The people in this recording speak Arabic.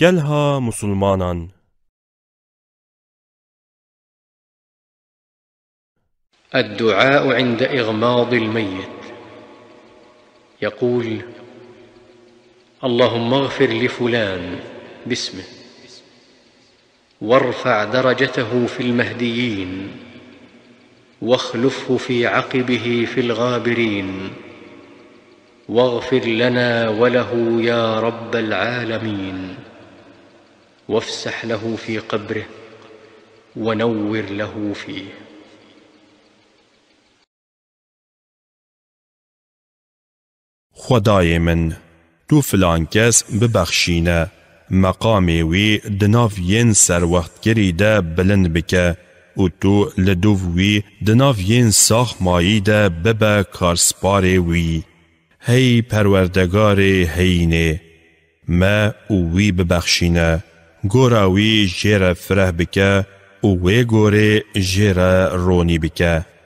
كلها مسلمانا الدعاء عند إغماض الميت يقول اللهم اغفر لفلان باسمه وارفع درجته في المهديين واخلفه في عقبه في الغابرين واغفر لنا وله يا رب العالمين وافسح له في قبره ونور له فيه خدای من تو فلان کس ببخشینه مقام وی دناف ین سر وقت گریده بلند بکه و تو لدوف وی دناف ین ساخ ماییده ببه کارسپار وی هی پروردگار هینه ما او وی ببخشینه گوراوی جیره فره بکه و وی گوره رونی رونی بکه